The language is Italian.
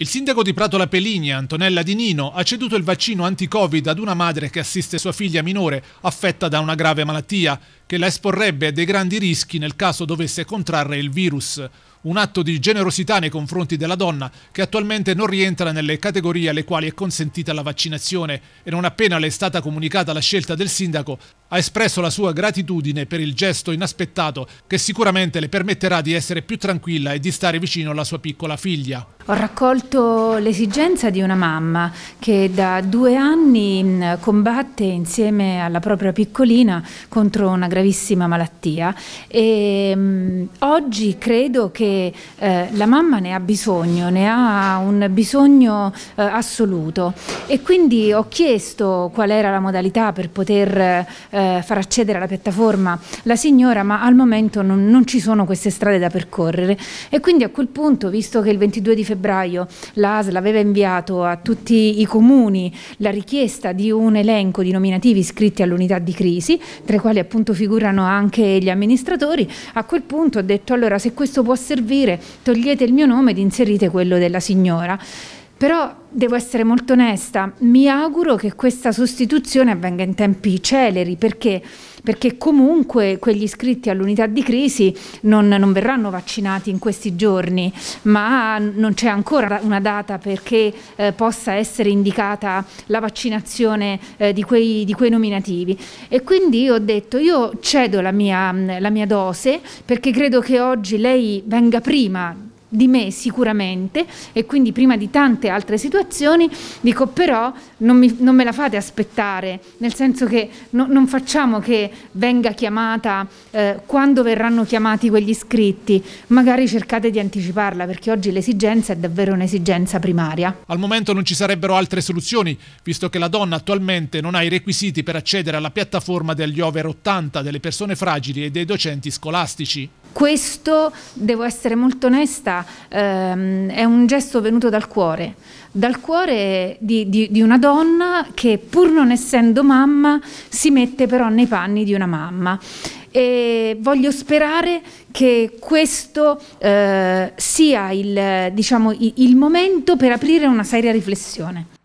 Il sindaco di Prato La Peligna, Antonella Di Nino, ha ceduto il vaccino anti-Covid ad una madre che assiste sua figlia minore affetta da una grave malattia che la esporrebbe a dei grandi rischi nel caso dovesse contrarre il virus. Un atto di generosità nei confronti della donna che attualmente non rientra nelle categorie alle quali è consentita la vaccinazione e non appena le è stata comunicata la scelta del sindaco, ha espresso la sua gratitudine per il gesto inaspettato che sicuramente le permetterà di essere più tranquilla e di stare vicino alla sua piccola figlia. Ho raccolto l'esigenza di una mamma che da due anni mm, combatte insieme alla propria piccolina contro una gravissima malattia e mm, oggi credo che eh, la mamma ne ha bisogno, ne ha un bisogno eh, assoluto e quindi ho chiesto qual era la modalità per poter eh, eh, far accedere alla piattaforma la signora, ma al momento non, non, ci sono queste strade da percorrere. E quindi a quel punto, visto che il 22 di febbraio l'ASL aveva inviato a tutti i comuni la richiesta di un elenco di nominativi iscritti all'unità di crisi, tra i quali appunto figurano anche gli amministratori, a quel punto ho detto allora se questo può servire togliete il mio nome ed inserite quello della signora. Però devo essere molto onesta, mi auguro che questa sostituzione avvenga in tempi celeri, perché, perché comunque quegli iscritti all'unità di crisi non, non, verranno vaccinati in questi giorni, ma non c'è ancora una data perché eh, possa essere indicata la vaccinazione eh, di, quei, di, quei, nominativi. E quindi ho detto io cedo la mia, la mia dose perché credo che oggi lei venga prima di me sicuramente e quindi prima di tante altre situazioni dico però non, mi, non me la fate aspettare, nel senso che no, non facciamo che venga chiamata eh, quando verranno chiamati quegli iscritti, magari cercate di anticiparla perché oggi l'esigenza è davvero un'esigenza primaria. Al momento non ci sarebbero altre soluzioni, visto che la donna attualmente non ha i requisiti per accedere alla piattaforma degli over 80 delle persone fragili e dei docenti scolastici. Questo, devo essere molto onesta, ehm, è un gesto venuto dal cuore, dal cuore di, di, di, una donna che pur non essendo mamma si mette però nei panni di una mamma. E voglio sperare che questo eh, sia il, diciamo, il, il momento per aprire una seria riflessione.